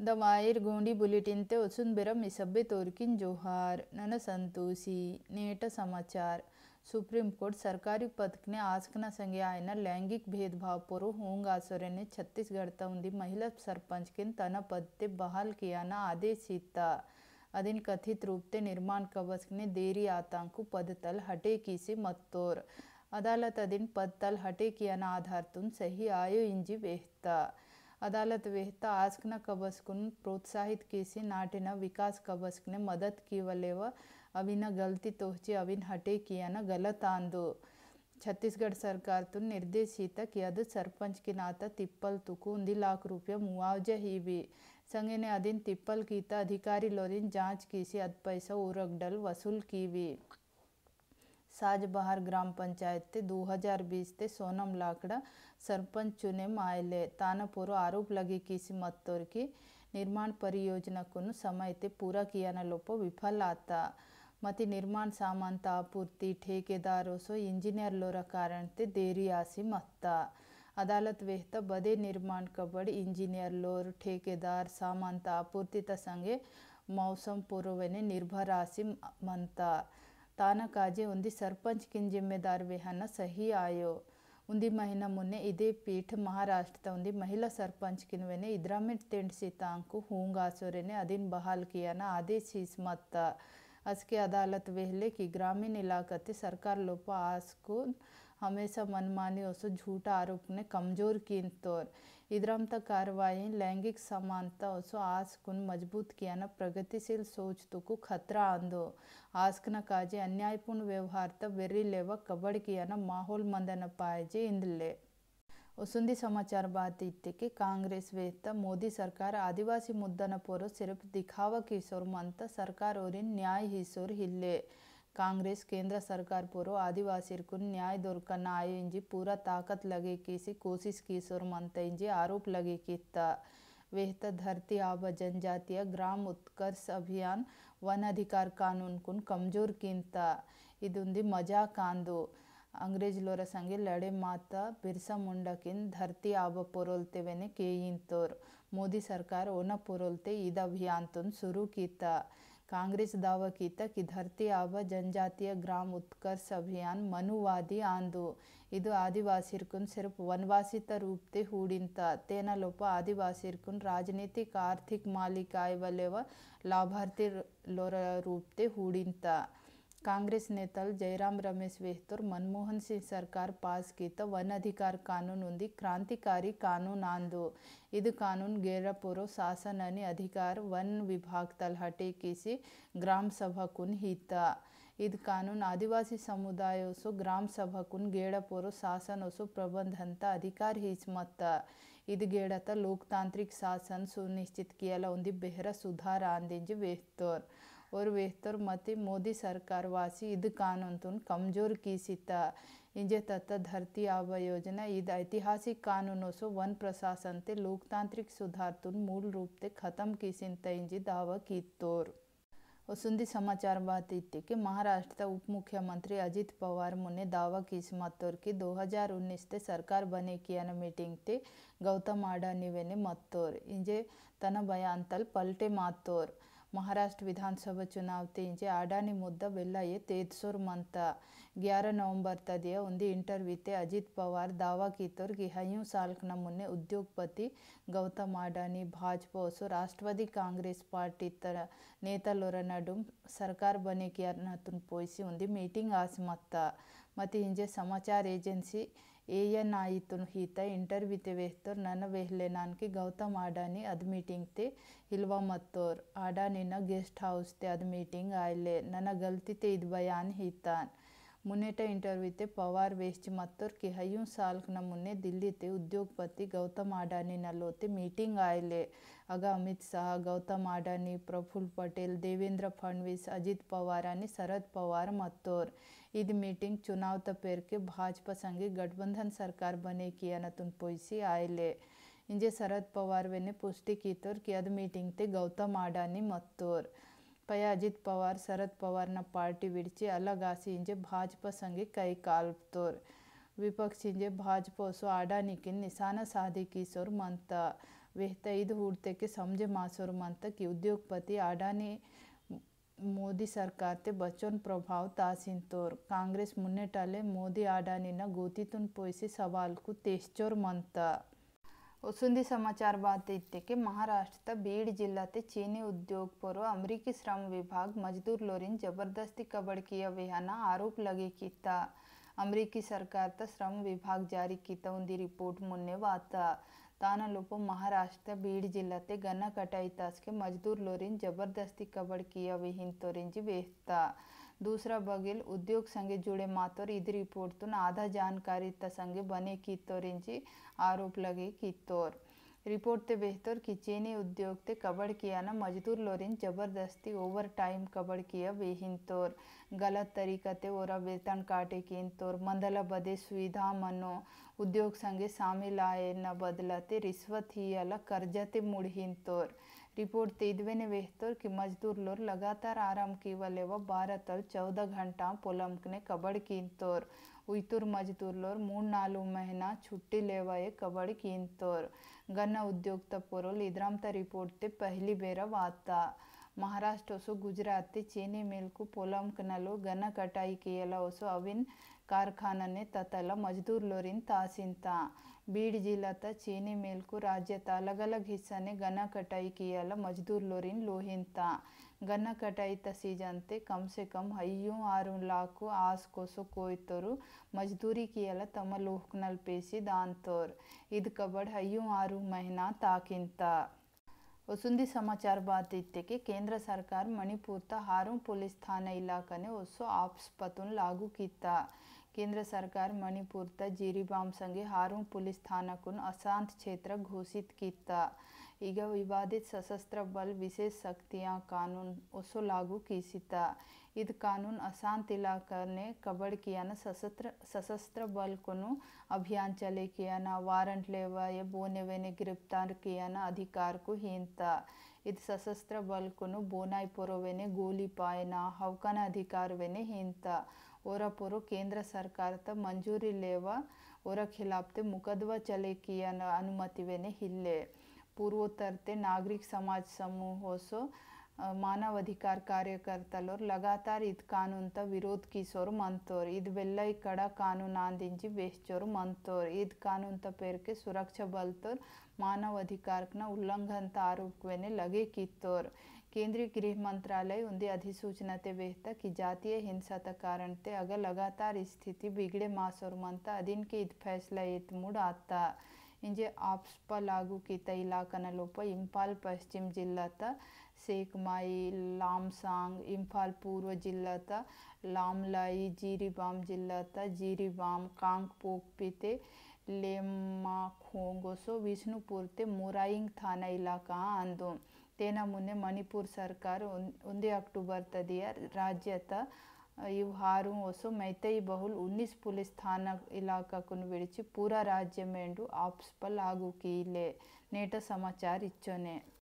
bulletin ते ಬುಲೆಟಿನ್ತೆ बिरम ಇಸಬ್ಬೆ तोरकिन जोहार नन संतोषी नेट समाचार सुप्रीम कोर्ट सरकारी पदक ने संगे आयन लैंगिक भेदभाव पूर्व होंगा सोरे ने छत्तीसगढ़ तउंदी महिला सरपंच के तन पद ते बहाल किया ना आदेश सीता अधिन कथित रूप से निर्माण कवच ने देरी आतंकु पद तल हटे की से मत्तोर अदालत अधिन पद तल हटे किया ना आधार तुम सही आयो इंजी बेहता अदालत वेहता ఆస్కన कबस्क ప్రోత్సాహిత్ కేసి నాటిన వికాస్ కబస్క్నే మదత్ కీవలేవ అవిన గల్తి తోహచి అవిన్ హటే गलत గలతాందు छत्तीसगढ़ सरकार तो निर्देशित कि अद सरपंच की नाता तिप्पल तुकु उन्दी लाख रुपया मुआवजा ही भी संगे ने अदिन तिप्पल की अधिकारी लोरिन जांच की सी अद पैसा उरगडल वसूल की भी साजबहार ग्राम पंचायत थे 2020 ते सोनम लाकड़ा सरपंच चुनेम आयले तानापुर आरोप लगे किसी मत्तोर की निर्माण परियोजना को समय ते पूरा किया न लोपो विफल आता मति निर्माण सामान आपूर्ति ठेकेदारों सो इंजीनियर लोरा कारण ते देरी आसी मत्ता अदालत वेहता बदे निर्माण कबड़ इंजीनियर लोर ठेकेदार सामान आपूर्ति संगे मौसम पूर्वने निर्भर आसी मंता ತಾನ ಕಾಜೆ ಉಂದಿ ಸರ್ಪಂಚ್ ಕಿನ್ ಜಿಮ್ಮೆದಾರ್ ವಿಹನ ಸಹಿ ಆಯೋ ಉಂದಿ ಮಹಿನ ಮುನ್ನೆ ಇದೇ ಪೀಠ ಮಹಾರಾಷ್ಟ್ರದ ಉಂದಿ ಮಹಿಳಾ ಸರ್ಪಂಚ್ ಕಿನ್ವೆನೆ ಇದ್ರಾಮಿಟ್ ತಿಂಡಿಸಿ ತಾಂಕು ಹೂಂಗಾಸೋರೆನೆ ಅದಿನ್ ಬಹಾಲ್ ಕಿಯಾನ ಆದೇಶಿಸ್ ಮತ್ತ ಅಸ್ಕೆ ಅದಾಲತ್ ವೆಹಲೆ ಕಿ ಗ್ರಾಮೀಣ ಇಲಾಖತೆ ಸರ್ಕಾರ ಲೋಪ ಆಸ್ಕೂನ್ हमेशा मनमानी और झूठा आरोप ने कमज़ोर किन तौर इदरमत कार्रवाई लैंगिक समानता सो आस्कुन मजबूत किया प्रगतिशील सोच तुकु तो खतरा आंदो आस्कन काजे अन्यायपूर्ण व्यवहार तब बेरी लेवा कबड़ किया माहौल मंदन पाए जे इंदले उसुंदी समाचार बात इत्ते कि कांग्रेस वेत्ता मोदी सरकार आदिवासी मुद्दन पोरो सिर्फ दिखावा की मंता सरकार और न्याय ही सोर कांग्रेस केंद्र सरकार पूर्व आदिवासियों न्याय दुर्क आयोजी पूरा ताकत लगे केसी कोशिश कीसोर मंतजी आरोप लगे कीता वेहत धरती आब जनजातीय ग्राम उत्कर्ष अभियान वन अधिकार कानून कुन कमजोर कींता इदुंदी मजा कांदो ಅಂಗ್ರೇಜ್ಲೋರ ಸಂಗೆ ಲಡೆ ಮಾತ ಬಿರ್ಸಾ ಮುಂಡಕಿನ್ ಧರ್ತಿ ಆಬ ಪೊರೋಲ್ತೆವೆನೆ ಕೇಯಿಂತೋರ್ ಮೋದಿ ಸರ್ಕಾರ ಒನ ಪೊರೋಲ್ತೆ ಇದ ಅಭಿಯಾನ್ ತುನ್ ಶುರು ಕೀತ ಕಾಂಗ್ರೆಸ್ ದಾವಕೀತ ಕಿ ಧರ್ತಿ ಆವ ಜನಜಾತಿಯ ಗ್ರಾಮ ಉತ್ಕರ್ಷ ಅಭಿಯಾನ್ ಮನುವಾದಿ ಆಂದು ಇದು ಆದಿವಾಸಿರ್ಕುನ್ ಸಿರ್ಫ್ ವನವಾಸಿತ ರೂಪತೆ ಹೂಡಿಂತ ತೇನ ಲೋಪ ಆದಿವಾಸಿರ್ಕುನ್ ರಾಜನೀತಿಕ ಆರ್ಥಿಕ ಮಾಲಿಕಾಯ ವಲೆವ ಲಾಭಾರ್ಥಿ ಲೋರ ರೂಪತೆ ಹೂಡಿಂತ ಕಾಂಗ್ರೆಸ್ ನೇತಲ್ ಜಯರಾಮ್ ರಮೇಶ್ ವೆಹ್ತೂರ್ ಮನಮೋಹನ್ ಸಿಂಗ್ ಸರ್ಕಾರ ಪಾಸ್ಗಿದ್ದ ವನ್ ಅಧಿಕಾರ ಕಾನೂನೊಂದಿ ಕ್ರಾಂತಿಕಾರಿ ಕಾನೂನಾಂದು ಇದು ಕಾನೂನು ಗೇರಪುರು ಶಾಸನನಿ ಅಧಿಕಾರ ವನ್ ವಿಭಾಗ ತಲ್ಹಟೇಕಿಸಿ ಗ್ರಾಮ ಸಭಾಕುನ್ ಹಿತ ಇದು ಕಾನೂನು ಆದಿವಾಸಿ ಸಮುದಾಯಸು ಗ್ರಾಮ ಸಭಾಕುನ್ ಗೇಡಪುರು ಶಾಸನಸು ಪ್ರಬಂಧಂತ ಅಧಿಕಾರ ಹಿಚ್ಮತ್ತ ಇದು ಗೇಡತ ಲೋಕತಾಂತ್ರಿಕ ಶಾಸನ ಸುನಿಶ್ಚಿತ ಕಿಯಲ ಒಂದು ಬೆಹರ ಸುಧಾರ ಆಂದಿಂಜಿ ವೆಹ್ತೂರ್ और वेहतर मत मोदी सरकार वासी इद कानून तुन कमजोर की सीता इंजे तथा धरती आव योजना इद ऐतिहासिक कानूनों से वन प्रशासन ते लोकतांत्रिक सुधार तुन मूल रूप ते खत्म की सिंता इंजी दावा की तोर वसुंधी समाचार बात इतनी कि महाराष्ट्र का उप मुख्यमंत्री अजित पवार मुने दावा की मतोर कि 2019 ते सरकार बने की अन मीटिंग ते गौतम आडानी वेने मतोर इंजे तन बयान तल पलटे मातोर મહારાષ્ટ્ર વિધાનસભા ಚುನಾವಣೆ ಇಂಚೆ ಅಡಾನಿ ಮುದ್ದ ಬೆಲ್ಲಯೆ ತೇಜ್ಸೂರ್ ಮಂತ ಗ್ಯಾರ ನವಂಬರ್ ತದಿಯ ಒಂದು ಇಂಟರ್ವ್ಯೂತೆ ಅಜಿತ್ ಪವಾರ್ ದಾವಾ ಕಿತ್ತೋರ್ ಗಿ ಹೈಯೂ ಸಾಲ್ಕ್ನ ಮುನ್ನೆ ಉದ್ಯೋಗಪತಿ ಗೌತಮ್ ಅಡಾನಿ ಭಾಜಪಾ ಹೊಸು ರಾಷ್ಟ್ರವಾದಿ ಕಾಂಗ್ರೆಸ್ ಪಾರ್ಟಿ ತರ ನೇತಲೊರ ನಡುಂ ಸರ್ಕಾರ ಬನೆ ಕಿಯಾರ್ನತುನ್ ಪೋಯಿಸಿ ಒಂದು ಮೀಟಿಂಗ್ ಆಸಿ ಮತ್ತ ಮತ್ತು ಇಂಜೆ ಸಮಾಚಾರ ಏಜೆನ್ಸಿ ಏನಾಯಿತು ಹೀತ ಇಂಟರ್ವ್ಯೂತೆ ವೇಸ್ತೋರ್ ನನ್ನ ವೆಹ್ಲೆ ನಾನ್ಕಿ ಗೌತಮ್ ಆಡಾನಿ ಅದ್ ಮೀಟಿಂಗ್ ತೆ ಇಲ್ವ ಮತ್ತೋರ್ ಆಡಾನಿನ ಗೆಸ್ಟ್ ಹೌಸ್ ತೆ ಅದ್ ಮೀಟಿಂಗ್ ಆಯ್ಲೆ ನನ್ನ ಗಲ್ತಿತೆ ಇದು ಬಯಾನ್ ಹೀತಾನ್ ಮುನ್ನೆಟ ಇಂಟರ್ವ್ಯೂತೆ पवार वेस्ट ಮತ್ತೋರ್ की हयूं साल न मुन्ने दिल्ली ते उद्योगपति गौतम आडानी नलोते मीटिंग आयले अगा अमित शाह गौतम आडानी प्रफुल पटेल देवेंद्र फडणवीस अजित पवार शरद पवार मत्तोर इद मीटिंग चुनाव तपेर के भाजपा संगे गठबंधन सरकार बने की अनतुन पोइसी आयले इंजे शरद पवार वेने पुष्टि की तोर की अद मीटिंग ते गौतम आडानी मत्तोर पै अजीत पवार शरद पवार पार्टी विड़ी अलग आशीजे भाजपा संगे कई कालतोर विपक्षीजे भाजपा सो अडानी की निशाना साधी कीसोर मंत वेद हूड़ते के समझे मासोर मंत की उद्योगपति अडानी मोदी सरकार ते बच्चों प्रभाव तासीन तोर कांग्रेस मुन्ेटाले मोदी अडानी ना गोती तुन पोसी सवाल को तेजोर मंता ಸುದ್ದಿ ಸಮಾಚಾರ ಬಾತೆ ಇತ್ತಕ್ಕೆ ಮಹಾರಾಷ್ಟ್ರದ ಬೀಡ್ ಜಿಲ್ಲಾತೆ ಚೀನಿ ಉದ್ಯೋಗ ಪರೋ ಅಮೆರಿಕಿ ಶ್ರಮ ವಿಭಾಗ ಮಜದೂರ್ ಲೋರಿನ್ ಜಬರ್ದಸ್ತಿ ಕಬಡ್ಕಿಯ ವಿಹಾನ ಆರೋಪ ಲಗೆ ಕಿತ್ತ ಅಮೆರಿಕಿ ಸರ್ಕಾರ ತ ಶ್ರಮ ವಿಭಾಗ ಜಾರಿ ಕಿತ್ತ ಒಂದು ರಿಪೋರ್ಟ್ ಮುನ್ನೆ ವಾತ ತಾನ ಲೋಪ ಮಹಾರಾಷ್ಟ್ರದ ಬೀಡ್ ಜಿಲ್ಲಾತೆ ಗನ್ನ ಕಟಾಯಿ ತಾಸ್ಗೆ ಮಜದೂರ್ ಲೋರಿನ್ ಜಬರ್ದಸ್ತಿ ಕಬಡ್ಕಿಯ ವಿಹಿನ್ ತೋರಿಂಜಿ ವೇಸ್ತ दूसरा बगिल उद्योग संगे जुड़े मातोर इध रिपोर्ट आधा तो जानकारी संगे बने कित्तोर इंची आरोप लगे कित्तोर रिपोर्ट ते बेहतर कि चीनी उद्योग ते कबड़ किया ना मजदूर लोरिन जबरदस्ती ओवर टाइम कबड़ किया बेहिन तोर गलत तरीका ते ओरा वेतन काटे किन तोर मंदला बदे सुविधा मनो उद्योग संघे शामिल आए न बदला ते रिश्वत ही अला कर्जा ते मुड़हीन तोर रिपोर्ट तेदवेन वेहतोर कि मजदूर लगातार आराम कीवलेव ಭಾರತವು ಚೌದ ಗಂಟಾ ಪೊಲಂಕ್ನೆ ಕಬಡ್ ಕೀಂತೋರ್ ಉಯ್ತೂರ್ ಮಜ್ದೂರ್ಲೋರ್ ಮೂರು ನಾಲ್ಕು ಮಹಿನಾ छुट्टी लेवाए ಕಬಡ್ ಕೀಂತೋರ್ ಗನ್ನ ಉದ್ಯೋಗ್ತ ಪೊರೋಲ್ ಇದ್ರಾಂತ ರಿಪೋರ್ಟ್ ಪಹಲಿ ಬೇರ ವಾತಾ महाराष्ट्र असो गुजरात ते चेनी मिल्क पोलंकनलो गन कटाई कियल ओसो अविन ಕಾರ್ಖಾನನೆ ತತಲ ಮಜ್ದೂರ್ಲೋರಿನ್ ತಾಸಿಂತ ಬೀಡ್ ಜಿಲ್ಲತ ಚೀನಿ ಮೇಲ್ಕು ರಾಜ್ಯತ ಅಲಗಲಗ್ ಹಿಸ್ಸನೆ ಗನ ಕಟಾಯಿ ಕಿಯಲ ಮಜ್ದೂರ್ಲೋರಿನ್ ಲೋಹಿಂತ ಗನ ಕಟಾಯಿ ತಸಿಜಂತೆ ಕಮ್ ಸೆ ಕಮ್ ಐಯೂ ಆರು ಲಾಕು ಆಸ್ ಕೋಸು ಕೋಯ್ತೋರು ಮಜ್ದೂರಿ ಕಿಯಲ ತಮ್ಮ ಲೋಹ್ನಲ್ ಪೇಸಿ ದಾಂತೋರ್ ಇದ್ ಕಬಡ್ ಐಯೂ ಆರು ಮಹಿನಾ ತಾಕಿಂತ ವಸುಂಧಿ ಸಮಾಚಾರ ಬಾತಿತ್ಯಕ್ಕೆ ಕೇಂದ್ರ ಸರ್ಕಾರ ಮಣಿಪುರದ ಹಾರೋಂ ಪೊಲೀಸ್ ಥಾಣಾ ಇಲಾಖೆ ने 108 ಆಫ್ಸ್ ಪತೂನ್ लागू कीता केंद्र सरकार मणिपुर मणिपूरता जिरीबाम संगे हारू थाना स्थानकून अशांत क्षेत्र घोषित किता विवादित सशस्त्र बल विशेष ವಿಶೇಷ कानून लागू की ಲಾಗೂ इद कानून अशांत इलाका ने कबड़ किया न सशस्त्र बल को अभियान चले किया न वारंट लेवा ये बोने वेने गिरफ्तार किया न अधिकार को हीनता इद सशस्त्र बल को बोनाई पोरो वेने गोली पाए ना हवकन अधिकार वेने हीनता ಓರಪುರು ಕೇಂದ್ರ ಸರ್ಕಾರದ ಮಂಜೂರಿ ಲೇವ ಓರ ಖಿಲಾಪ್ತೆ ಮುಖದ್ವ खिलाफ ಅನುಮತಿವೇನೆ ಇಲ್ಲೇ ಪೂರ್ವೋತ್ತರತೆ ನಾಗರಿಕ ಸಮಾಜ वेने हिल्ले पूर्वोत्तर ಮಾನವಾಧಿಕಾರ ಕಾರ್ಯಕರ್ತರು ಲಗಾತಾರ್ ಇದ್ ಕಾನೂನ್ತ ವಿರೋಧ ಕೀಸೋರು ಮಂತೋರು ಇದು ಬೆಲ್ಲ ಈ ಕಡ ಕಾನೂನು ಆಂದಿಂಜಿ ಬೇಸೋರು ಮಂತೋರು ಇದು ಕಾನೂನ್ತ ಪೇರ್ಕೆ ಸುರಕ್ಷಾ ಮಾನವ ಮಾನವಾಧಿಕಾರಕ್ನ ಉಲ್ಲಂಘಂತ ಆರೋಪವೇನೆ ಲಗೆ ಕಿತ್ತೋರು केंद्रीय गृह मंत्रालय उनकी अधिसूचना व्यक्त कि जातीय हिंसा कारण अगर लगातार स्थिति बिगड़े मास और अधीन के इत फैसला इत मुड़ आता इंजे पर लागू कीता इलाकन लोप इंफाल पश्चिम जिल्लात सेकमाई लामसांग इंफाल पूर्व त लामलाई जीरीबाम त जीरीबाम कांगपोक पिते लेमा खोंगोसो विष्णुपुर ते मोराइंग थाना इलाका आंदोलन ತೇನ ಮುನ್ನೆ ಮಣಿಪುರ್ ಸರ್ಕಾರ ಒಂದೇ ಅಕ್ಟೋಬರ್ ತದಿಯ ರಾಜ್ಯದ ಇವು ಹಾರು ಹೊಸು ಮೈತೈ ಬಹುಲ್ ಉನ್ನಿಸ್ ಪೊಲೀಸ್ ಸ್ಥಾನ ಇಲಾಖಕನ್ನು ಬಿಡಿಸಿ ಪೂರಾ ರಾಜ್ಯ ಮೇಂಡು ಆಪ್ಸ್ಪಲ್ ಆಗುಕಿ ಇಲ್ಲೇ ನೇಟ ಸಮಾಚಾರ ಇಚ್ಚೊನೆ